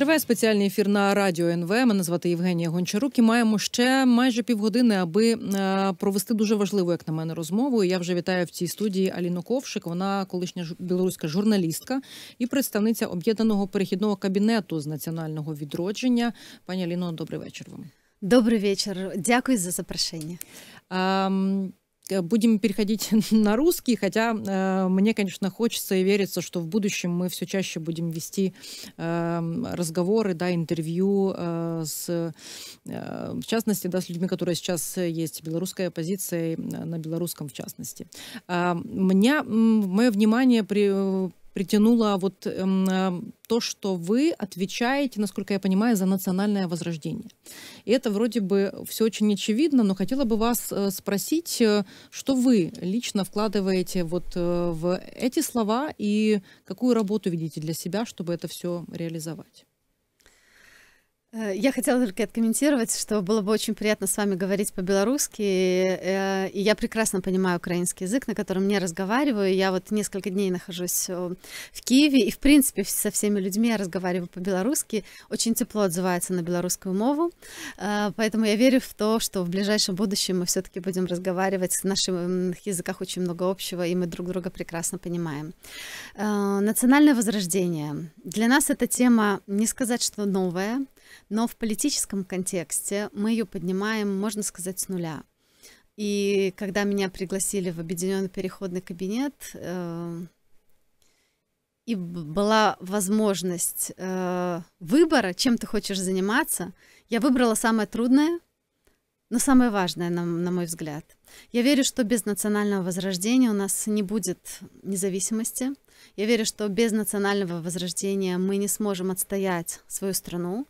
Триває спеціальний ефір на радіо НВ. Мене звати Євгенія Гончарук. І маємо ще майже півгодини, аби е, провести дуже важливу, як на мене, розмову. я вже вітаю в цій студії Аліну Ковшик. Вона колишня білоруська журналістка і представниця об'єднаного перехідного кабінету з національного відродження. Пані Аліно, добрий вечір вам. Добрий вечір. Дякую за запрошення. Ем, Э, будем переходить на русский, хотя э, мне, конечно, хочется и верится, что в будущем мы все чаще будем вести э, разговоры, да, интервью э, с, э, в частности, да, с людьми, которые сейчас есть белорусская оппозиция э, на белорусском, в частности. Э, меня, мое внимание при, притянуло вот эм, э, то, что вы отвечаете, насколько я понимаю, за национальное возрождение. И это вроде бы все очень очевидно, но хотела бы вас э, спросить, э, что вы лично вкладываете вот э, в эти слова и какую работу видите для себя, чтобы это все реализовать? Э, я хотела только откомментировать, что было бы очень приятно с вами говорить по-белорусски. Э, и я прекрасно понимаю украинский язык, на котором не разговариваю. Я вот несколько дней нахожусь э, в Киеве, и, в принципе, со всеми людьми я разговариваю по-белорусски. Очень тепло отзывается на белорусскую мову. Поэтому я верю в то, что в ближайшем будущем мы все-таки будем разговаривать. В наших языках очень много общего, и мы друг друга прекрасно понимаем. Национальное возрождение. Для нас эта тема, не сказать, что новая, но в политическом контексте мы ее поднимаем, можно сказать, с нуля. И когда меня пригласили в Объединенный переходный кабинет, э, и была возможность э, выбора, чем ты хочешь заниматься, я выбрала самое трудное, но самое важное, на, на мой взгляд. Я верю, что без национального возрождения у нас не будет независимости. Я верю, что без национального возрождения мы не сможем отстоять свою страну.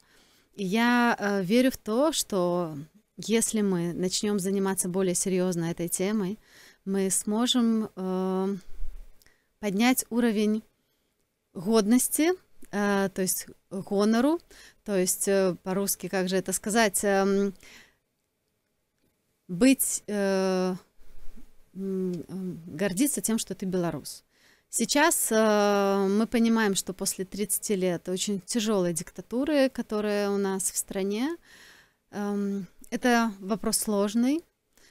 Я э, верю в то, что если мы начнем заниматься более серьезно этой темой, мы сможем э, поднять уровень годности, э, то есть гонору, то есть э, по-русски, как же это сказать, эм, э, быть, э, гордиться тем, что ты белорус. Сейчас э, мы понимаем, что после 30 лет очень тяжелой диктатуры, которая у нас в стране, э, это вопрос сложный,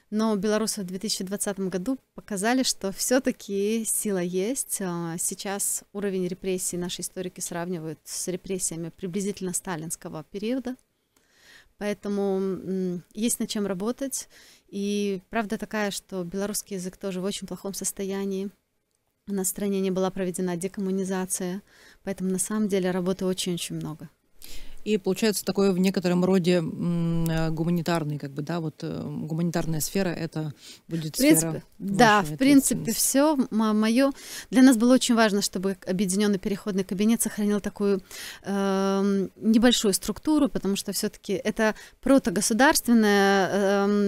но белорусы в 2020 году показали, что все-таки сила есть. А, сейчас уровень репрессий наши историки сравнивают с репрессиями приблизительно сталинского периода. Поэтому есть над чем работать. И правда такая, что белорусский язык тоже в очень плохом состоянии. На стране не была проведена декоммунизация, поэтому на самом деле работы очень-очень много. И получается такое в некотором роде э, гуманитарный, как бы, да, вот э, гуманитарная сфера, это будет в принципе, сфера Да, в принципе, все а мое. Для нас было очень важно, чтобы объединенный переходный кабинет сохранил такую э, небольшую структуру, потому что все-таки это протогосударственная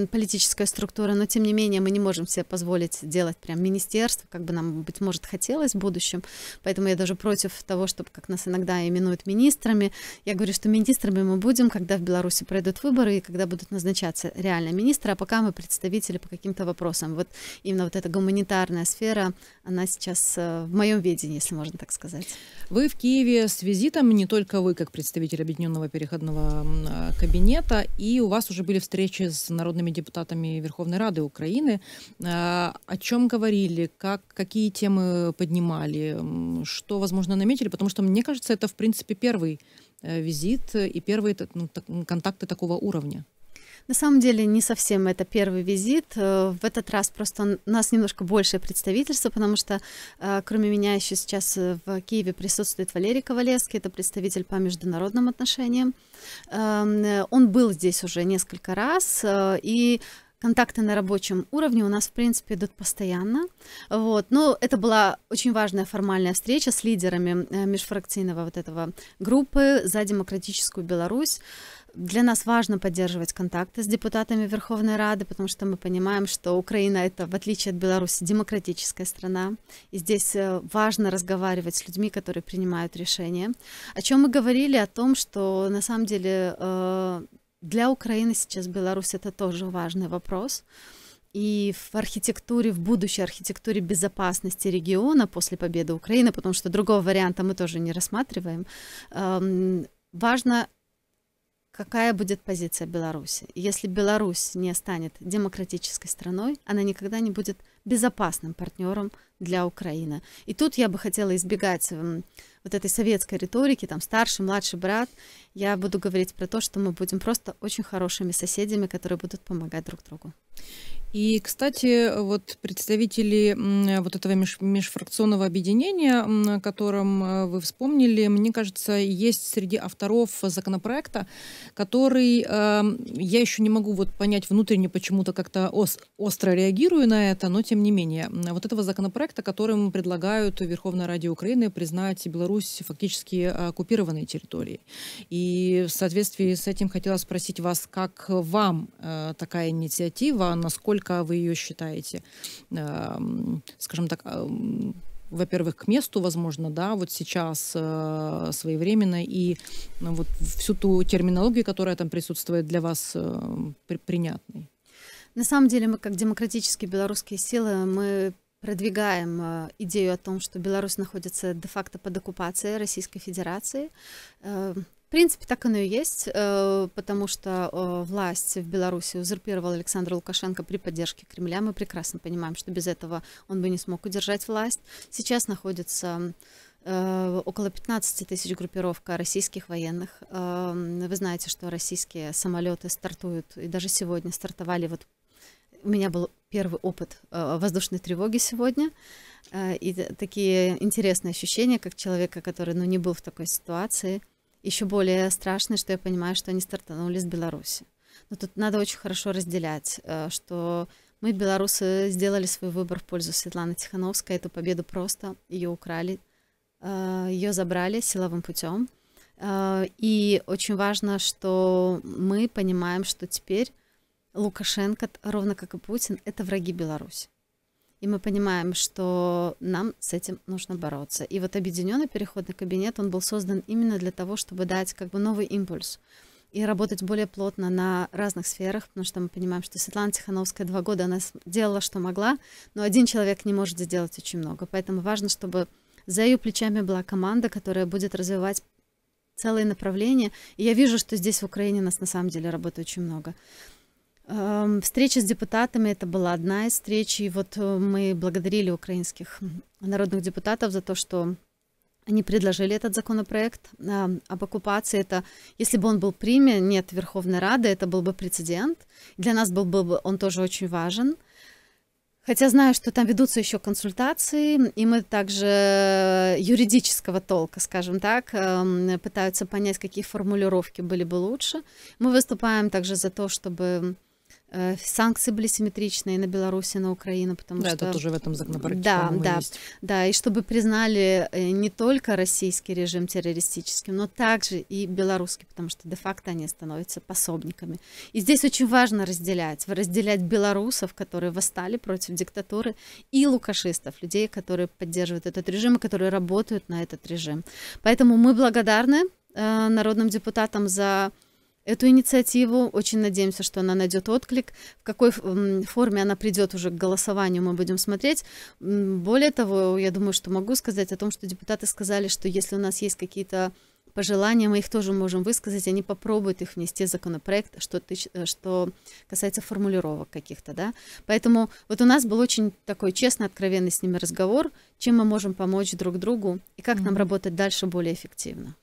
э, политическая структура, но тем не менее мы не можем себе позволить делать прям министерство, как бы нам, быть может, хотелось в будущем. Поэтому я даже против того, чтобы, как нас иногда именуют министрами, я говорю, что что министрами мы будем, когда в Беларуси пройдут выборы и когда будут назначаться реально министры, а пока мы представители по каким-то вопросам. Вот именно вот эта гуманитарная сфера, она сейчас э, в моем ведении, если можно так сказать. Вы в Киеве с визитом, не только вы, как представитель Объединенного переходного э, кабинета, и у вас уже были встречи с народными депутатами Верховной Рады Украины. Э, о чем говорили, как, какие темы поднимали, что, возможно, наметили, потому что, мне кажется, это, в принципе, первый Э, визит и первые ну, контакты такого уровня? На самом деле не совсем это первый визит. Э, в этот раз просто у нас немножко большее представительство, потому что э, кроме меня еще сейчас в Киеве присутствует Валерий Ковалевский, это представитель по международным отношениям. Эм, он был здесь уже несколько раз, и контакты на рабочем уровне у нас, в принципе, идут постоянно. Вот. Но это была очень важная формальная встреча с лидерами э, межфракцийного вот этого группы за демократическую Беларусь. Для нас важно поддерживать контакты с депутатами Верховной Рады, потому что мы понимаем, что Украина это, в отличие от Беларуси, демократическая страна. И здесь э, важно разговаривать с людьми, которые принимают решения. О чем мы говорили, о том, что на самом деле э, для Украины сейчас Беларусь это тоже важный вопрос. И в архитектуре, в будущей архитектуре безопасности региона после победы Украины, потому что другого варианта мы тоже не рассматриваем, эм, важно какая будет позиция Беларуси. Если Беларусь не станет демократической страной, она никогда не будет безопасным партнером для Украины. И тут я бы хотела избегать эм, вот этой советской риторики, там старший, младший брат. Я буду говорить про то, что мы будем просто очень хорошими соседями, которые будут помогать друг другу. И, кстати, вот представители вот этого меж, межфракционного объединения, о котором э, вы вспомнили, мне кажется, есть среди авторов законопроекта, который э, я еще не могу вот понять внутренне почему-то как-то ос, остро реагирую на это, но тем не менее, вот этого законопроекта, которым предлагают Верховная Ради Украины признать Беларусь фактически оккупированной территорией. И в соответствии с этим хотела спросить вас, как вам э, такая инициатива, насколько вы ее считаете, э, скажем так, э, во-первых, к месту, возможно, да, вот сейчас э, своевременно, и ну, вот всю ту терминологию, которая там присутствует для вас э, при, принятной. На самом деле мы, как демократические белорусские силы, мы продвигаем э, идею о том, что Беларусь находится де-факто под оккупацией Российской Федерации. Э, в принципе, так оно и есть, э, потому что власть в Беларуси узурпировал Александра Лукашенко при поддержке Кремля. Мы прекрасно понимаем, что без этого он бы не смог удержать власть. Сейчас находится около 15 тысяч группировка российских военных. Вы знаете, что российские самолеты стартуют, и даже сегодня стартовали вот у меня был первый опыт э, воздушной тревоги сегодня. Э, и такие интересные ощущения, как человека, который ну, не был в такой ситуации. Еще более страшное, что я понимаю, что они стартанули с Беларуси. Но тут надо очень хорошо разделять, э, что мы, белорусы, сделали свой выбор в пользу Светланы Тихановской. Эту победу просто ее украли, ее забрали силовым путем. И очень важно, что мы понимаем, что теперь Лукашенко, ровно как и Путин, это враги Беларуси. И мы понимаем, что нам с этим нужно бороться. И вот объединенный переходный кабинет, он был создан именно для того, чтобы дать как бы новый импульс и работать более плотно на разных сферах, потому что мы понимаем, что Светлана Тихановская два года она делала, что могла, но один человек не может сделать очень много. Поэтому важно, чтобы за ее плечами была команда, которая будет развивать целые направления. И я вижу, что здесь в Украине нас на самом деле работает очень много. Эм, встреча с депутатами это была одна из встреч, и вот э, мы благодарили украинских народных депутатов за то, что они предложили этот законопроект эм, об оккупации. Это, если бы он был нет Верховной Рады, это был бы прецедент. Для нас был бы он тоже очень важен. Хотя знаю, что там ведутся еще консультации, и мы также юридического толка, скажем так, эм, пытаются понять, какие формулировки были бы лучше. Мы выступаем также за то, чтобы Э, санкции были симметричные на Беларусь и на Украину, потому да, что... Да, это тоже в этом законопроекте, да, да, есть. да, и чтобы признали э, не только российский режим террористическим, но также и белорусский, потому что де-факто они становятся пособниками. И здесь очень важно разделять, разделять белорусов, которые восстали против диктатуры, и лукашистов, людей, которые поддерживают этот режим и которые работают на этот режим. Поэтому мы благодарны э, народным депутатам за эту инициативу. Очень надеемся, что она найдет отклик. В какой форме она придет уже к голосованию, мы будем смотреть. Более того, я думаю, что могу сказать о том, что депутаты сказали, что если у нас есть какие-то Пожелания мы их тоже можем высказать, они попробуют их внести в законопроект, что, ты, э, что касается формулировок каких-то, да. Поэтому вот у нас был очень такой честный, откровенный с ними разговор, чем мы можем помочь друг другу и как mm-hmm. нам работать дальше более эффективно.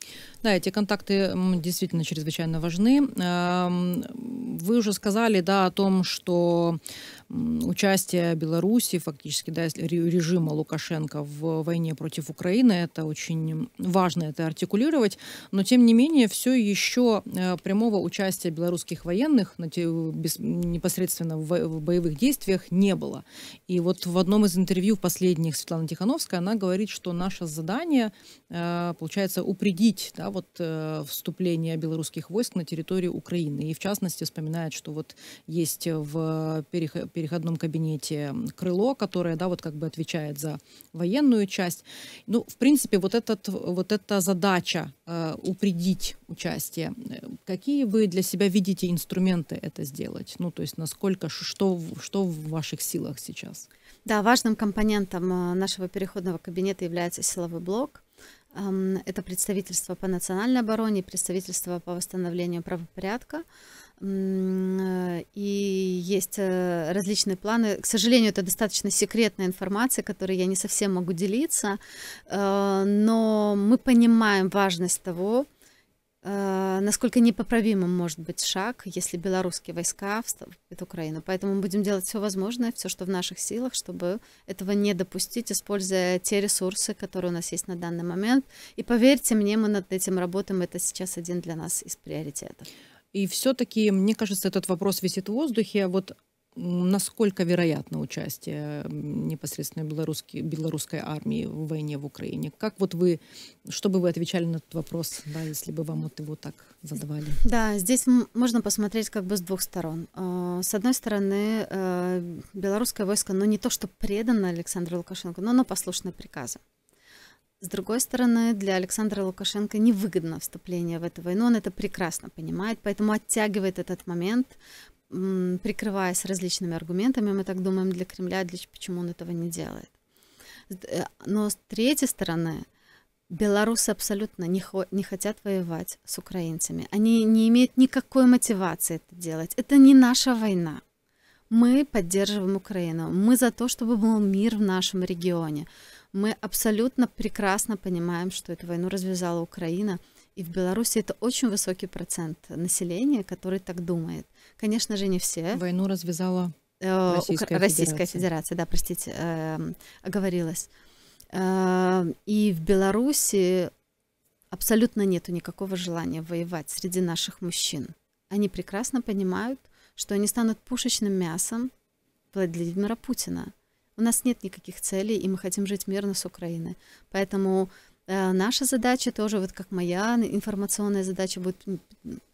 Да, эти контакты действительно чрезвычайно важны. Эм, вы уже сказали, да, о том, что участие Беларуси, фактически, да, режима Лукашенко в войне против Украины. Это очень важно это артикулировать. Но, тем не менее, все еще э, прямого участия белорусских военных непосредственно в боевых действиях не было. И вот в одном из интервью последних Светлана Тихановская, она говорит, что наше задание, э, получается, упредить да, вот, э, вступление белорусских войск на территорию Украины. И, в частности, вспоминает, что вот есть в переходе переходном кабинете крыло, которое, да, вот как бы отвечает за военную часть. Ну, в принципе, вот, этот, вот эта задача э, упредить участие. Э, какие вы для себя видите инструменты это сделать? Ну, то есть насколько, что, что в ваших силах сейчас? Да, важным компонентом э, нашего переходного кабинета является силовой блок. Эм, это представительство по национальной обороне, представительство по восстановлению правопорядка. Э, и есть э, различные планы. К сожалению, это достаточно секретная информация, которой я не совсем могу делиться, э, но мы понимаем важность того, насколько непоправимым может быть шаг, если белорусские войска вступят в Украину. Поэтому мы будем делать все возможное, все, что в наших силах, чтобы этого не допустить, используя те ресурсы, которые у нас есть на данный момент. И поверьте мне, мы над этим работаем. Это сейчас один для нас из приоритетов. И все-таки, мне кажется, этот вопрос висит в воздухе. Вот насколько вероятно участие непосредственно белорусской, белорусской армии в войне в Украине? Как вот вы, чтобы вы отвечали на этот вопрос, да, если бы вам вот его так задавали? Да, здесь можно посмотреть как бы с двух сторон. А, с одной стороны, э, белорусское войско, ну не то, что предано Александру Лукашенко, но оно послушно приказам. С другой стороны, для Александра Лукашенко невыгодно вступление в эту войну, он это прекрасно понимает, поэтому оттягивает этот момент, прикрываясь различными аргументами, мы так думаем, для Кремля, для, почему он этого не делает. Э, но с третьей стороны, белорусы абсолютно не, хо не хотят воевать с украинцами. Они не имеют никакой мотивации это делать. Это не наша война. Мы поддерживаем Украину. Мы за то, чтобы был мир в нашем регионе. Мы абсолютно прекрасно понимаем, что эту войну развязала Украина. И в Беларуси это очень высокий процент населения, который так думает. Конечно же, не все. Войну развязала э, Российская, Укра... Российская Федерация. да, простите, э, оговорилась. Э, и в Беларуси абсолютно нету никакого желания воевать среди наших мужчин. Они прекрасно понимают, что они станут пушечным мясом Владимира Путина. У нас нет никаких целей, и мы хотим жить мирно с Украиной. Поэтому э, наша задача тоже, вот как моя информационная задача, будет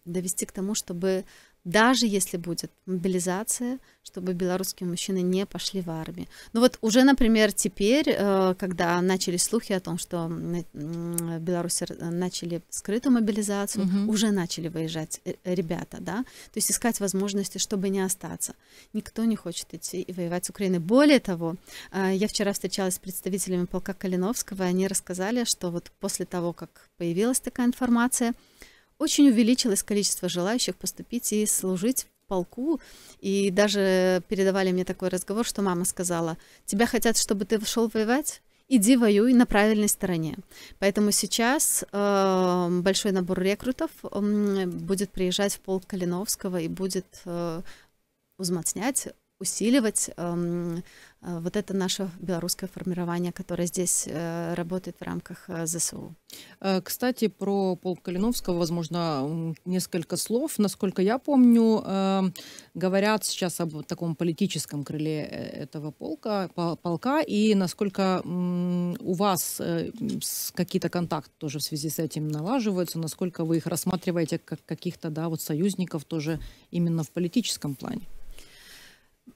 довести к тому, чтобы даже если будет мобилизация, чтобы белорусские мужчины не пошли в армию. Ну вот уже, например, теперь, э, когда начались слухи о том, что э, белорусы э, начали скрытую мобилизацию, угу. уже начали выезжать ребята, да, то есть искать возможности, чтобы не остаться. Никто не хочет идти и воевать с Украиной. Более того, я вчера встречалась с представителями полка Калиновского, и они рассказали, что вот после того, как появилась такая информация, очень увеличилось количество желающих поступить и служить в полку. И даже передавали мне такой разговор, что мама сказала, тебя хотят, чтобы ты шел воевать? Иди воюй на правильной стороне. Поэтому сейчас э, большой набор рекрутов э, будет приезжать в полк Калиновского и будет э, узмацнять усиливать эм, э, вот это наше белорусское формирование, которое здесь э, работает в рамках э, ЗСУ. Кстати, про полк Калиновского, возможно, несколько слов. Насколько я помню, эм, говорят сейчас об таком политическом крыле этого полка, полка и насколько у вас какие-то контакты тоже в связи с этим налаживаются, насколько вы их рассматриваете как каких-то да, вот союзников тоже именно в политическом плане?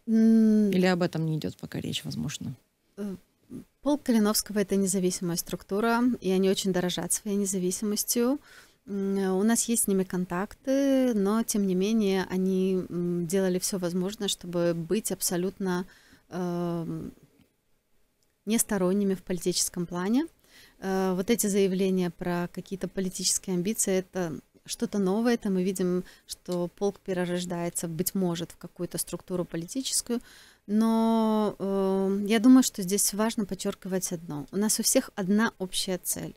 Или об этом не идет пока речь, возможно? Э, пол Калиновского — это независимая структура, и они очень дорожат своей независимостью. У нас есть с ними контакты, но, тем не менее, они делали все возможное, чтобы быть абсолютно э, несторонними в политическом плане. Э, вот эти заявления про какие-то политические амбиции — это что-то новое, это мы видим, что полк перерождается, быть может, в какую-то структуру политическую, но э, я думаю, что здесь важно подчеркивать одно. У нас у всех одна общая цель.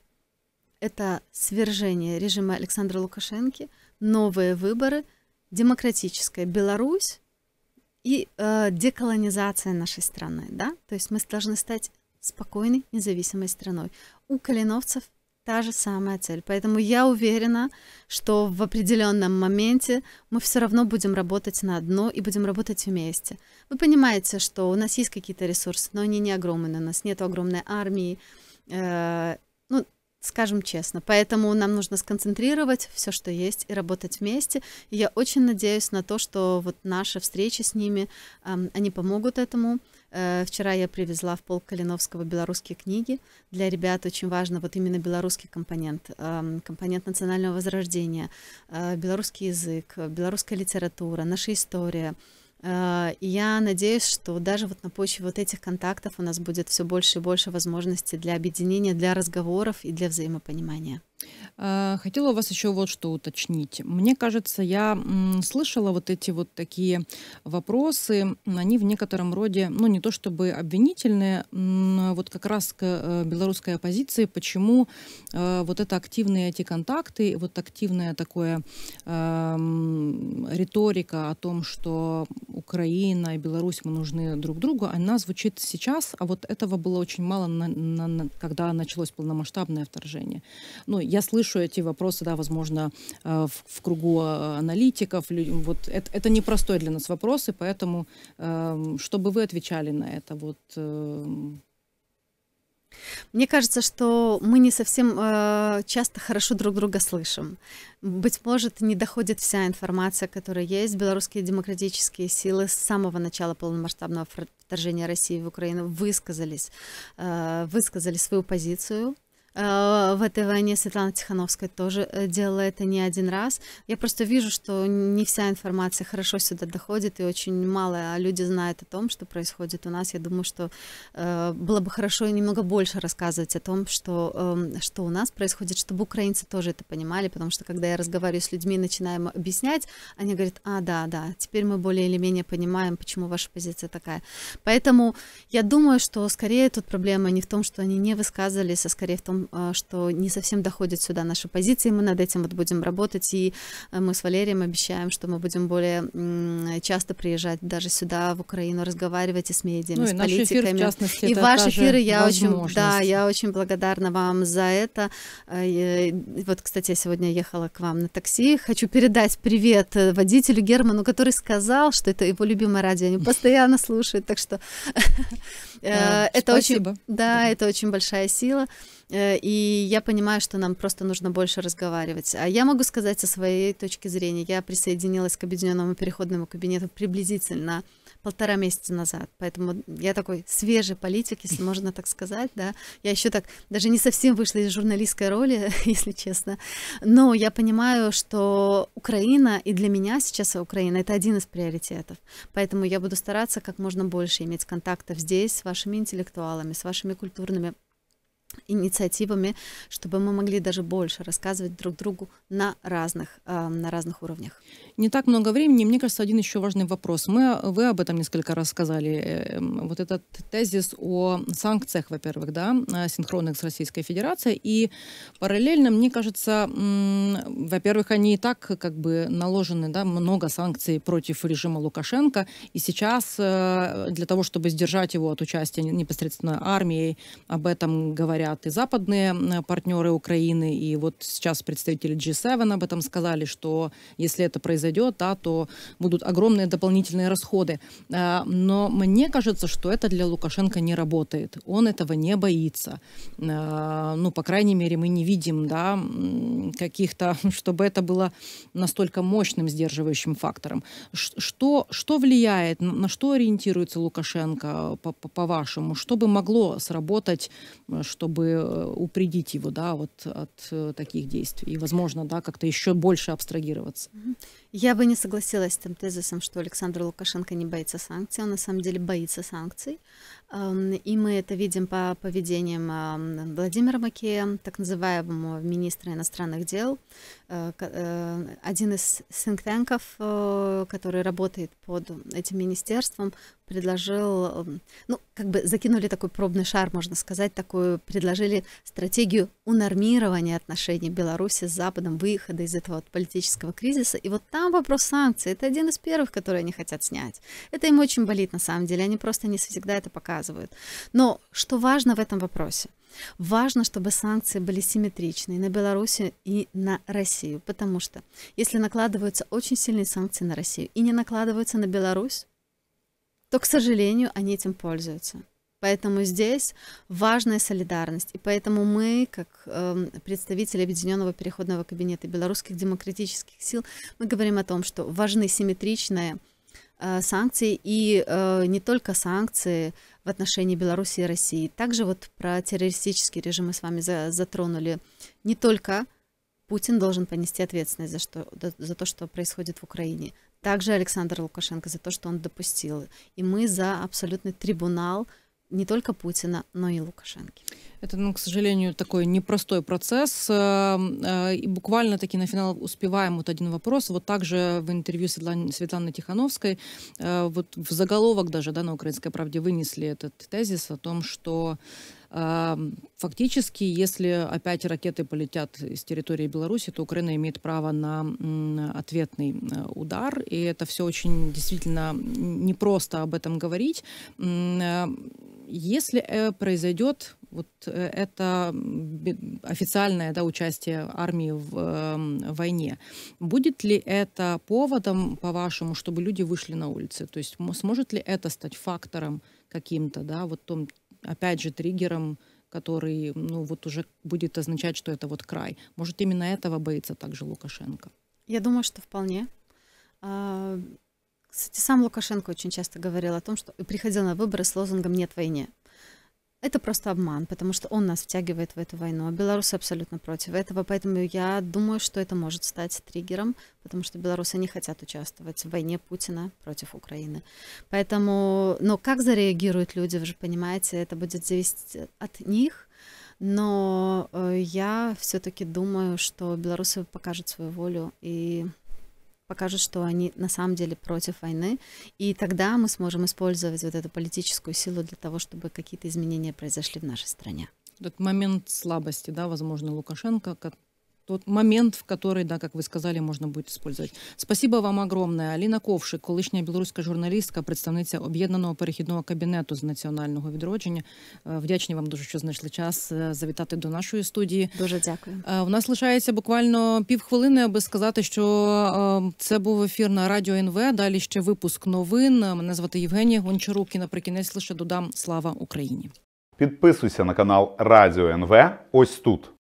Это свержение режима Александра Лукашенко, новые выборы, демократическая Беларусь и э, деколонизация нашей страны. Да? То есть мы должны стать спокойной, независимой страной. У калиновцев Та же самая цель. Поэтому я уверена, что в определенном моменте мы все равно будем работать на одно и будем работать вместе. Вы понимаете, что у нас есть какие-то ресурсы, но они не огромные. У нас нет огромной армии. Э, ну, скажем честно. Поэтому нам нужно сконцентрировать все, что есть, и работать вместе. И я очень надеюсь на то, что вот наши встречи с ними, э, они помогут этому. Э, вчера я привезла в полк Калиновского белорусские книги. Для ребят очень важно вот именно белорусский компонент, эм, компонент национального возрождения, э, белорусский язык, белорусская литература, наша история. Э, и я надеюсь, что даже вот на почве вот этих контактов у нас будет все больше и больше возможностей для объединения, для разговоров и для взаимопонимания. Э, хотела у вас еще вот что уточнить. Мне кажется, я слышала вот эти вот такие вопросы, они в некотором роде, ну не то чтобы обвинительные, вот как раз к э, белорусской оппозиции, почему э, вот это активные эти контакты, вот активная такая эм, риторика о том, что Украина и Беларусь мы нужны друг другу, она звучит сейчас, а вот этого было очень мало, на, на, когда началось полномасштабное вторжение. Ну, я слышу эти вопросы, да, возможно, э, в, в кругу э, аналитиков. Вот это, это непростой для нас вопрос, и поэтому, эм, чтобы вы отвечали на это, вот эм. мне кажется, что мы не совсем э, часто хорошо друг друга слышим. Быть может, не доходит вся информация, которая есть. Белорусские демократические силы с самого начала полномасштабного вторжения России в Украину высказались, э, высказали свою позицию а, в этой войне Светлана Тихановская тоже э, делала это не один раз. Я просто вижу, что не вся информация хорошо сюда доходит, и очень мало люди знают о том, что происходит у нас. Я думаю, что э, было бы хорошо немного больше рассказывать о том, что, эм, что у нас происходит, чтобы украинцы тоже это понимали, потому что когда я разговариваю с людьми, начинаем объяснять, они говорят, а, да, да, теперь мы более или менее понимаем, почему ваша позиция такая. Поэтому я думаю, что скорее тут проблема не в том, что они не высказывались, а скорее в том, а, что не совсем доходит сюда наши позиции, мы над этим вот будем работать, и э, мы с Валерием обещаем, что мы будем более часто приезжать даже сюда, в Украину, разговаривать и с медиами, ну, с политиками. Эфир, и ваши эфиры я очень, да, я очень благодарна вам за это. Э, и, э, вот, кстати, я сегодня ехала к вам на такси, хочу передать привет водителю Герману, который сказал, что это его любимое радио, они постоянно слушают, так что а, это очень, да, это очень большая сила. Э, и я понимаю, что нам просто нужно больше разговаривать. А я могу сказать со своей точки зрения, я присоединилась к объединенному переходному кабинету приблизительно полтора месяца назад. Поэтому я такой свежий политик, если можно так сказать, да. Я еще так даже не совсем вышла из журналистской роли, если честно. Но я понимаю, что Украина и для меня сейчас Украина это один из приоритетов. Поэтому я буду стараться как можно больше иметь контактов здесь с вашими интеллектуалами, с вашими культурными инициативами, чтобы мы могли даже больше рассказывать друг другу на разных, э, на разных уровнях. Не так много времени. Мне кажется, один еще важный вопрос. Мы, вы об этом несколько раз сказали. Эм, вот этот тезис о санкциях, во-первых, да, э, синхронных с Российской Федерацией. И параллельно, мне кажется, во-первых, они и так как бы наложены, да, много санкций против режима Лукашенко. И сейчас э, для того, чтобы сдержать его от участия непосредственно армией, об этом говорят говорят и западные партнеры Украины, и вот сейчас представители G7 об этом сказали, что если это произойдет, да, то будут огромные дополнительные расходы. Э, но мне кажется, что это для Лукашенко не работает. Он этого не боится. Э, ну, по крайней мере, мы не видим да, каких-то, чтобы это было настолько мощным сдерживающим фактором. Что, что влияет, на что ориентируется Лукашенко, по-вашему? По, по, -вашему? что бы могло сработать, э, чтобы чтобы э, упредить его да, вот от э, таких действий и, возможно, да, как-то еще больше абстрагироваться. Я бы не согласилась с тем тезисом, что Александр Лукашенко не боится санкций. Он на самом деле боится санкций. И мы это видим по поведениям Владимира Макея, так называемого министра иностранных дел. Э, один из think который работает под этим министерством, предложил, эм, ну, как бы закинули такой пробный шар, можно сказать, такую, предложили стратегию унормирования отношений Беларуси с Западом, выхода из этого вот политического кризиса. И вот там вопрос санкций. Это один из первых, которые они хотят снять. Это им очень болит на самом деле. Они просто не всегда это показывают. Но что важно в этом вопросе? Важно, чтобы санкции были симметричны и на Белоруссию, и на Россию, потому что если накладываются очень сильные санкции на Россию и не накладываются на Беларусь, то, к сожалению, они этим пользуются. Поэтому здесь важная солидарность. И поэтому мы, как э, представители Объединенного переходного кабинета белорусских демократических сил, мы говорим о том, что важны симметричные э, санкции и э, не только санкции в отношении Беларуси и России. Также вот про террористический режим мы с вами за, затронули. Не только Путин должен понести ответственность за, что, за то, что происходит в Украине, также Александр Лукашенко за то, что он допустил. И мы за абсолютный трибунал не только Путина, но и Лукашенко. Это, ну, к сожалению, такой непростой процесс. Эм, э, и буквально таки на финал успеваем вот один вопрос. Вот также в интервью Светланы, Тихановской, э, вот в заголовок даже да, на «Украинской правде» вынесли этот тезис о том, что Фактически, если опять ракеты полетят с территории Беларуси, то Украина имеет право на ответный э, удар. И это все очень действительно непросто об этом говорить. Э, если э, произойдет вот это официальное да, участие армии в э, войне. Будет ли это поводом, по-вашему, чтобы люди вышли на улицы? То есть сможет ли это стать фактором каким-то, да, вот том, опять же, триггером, который, ну, вот уже будет означать, что это вот край. Может, именно этого боится также Лукашенко? Я думаю, что вполне. А, кстати, сам Лукашенко очень часто говорил о том, что приходил на выборы с лозунгом «нет войне». Это просто обман, потому что он нас втягивает в эту войну. А белорусы абсолютно против этого, поэтому я думаю, что это может стать триггером, потому что белорусы не хотят участвовать в войне Путина против Украины. Поэтому, но как зареагируют люди, вы же понимаете, это будет зависеть от них. Но э, я все-таки думаю, что белорусы покажут свою волю и покажут, что они на самом деле против войны, и тогда мы сможем использовать вот эту политическую силу для того, чтобы какие-то изменения произошли в нашей стране. Этот момент слабости, да, возможно, Лукашенко, тот момент, в который, да, как вы сказали, можна буде использовать. Спасибо вам огромное. Аліна Ковшик, колишня білоруська журналістка, представниця об'єднаного перехідного кабінету з національного відродження. Э, Вдячні вам дуже, що знайшли час э, завітати до нашої студії. Дуже дякую. Э, у нас лишається буквально півхвилини, аби сказати, що е, це був ефір на радіо НВ. Далі ще випуск новин. Мене звати Євгенія Гончарук і наприкінець лише додам слава Україні. Підписуйся на канал Радіо НВ. Ось тут.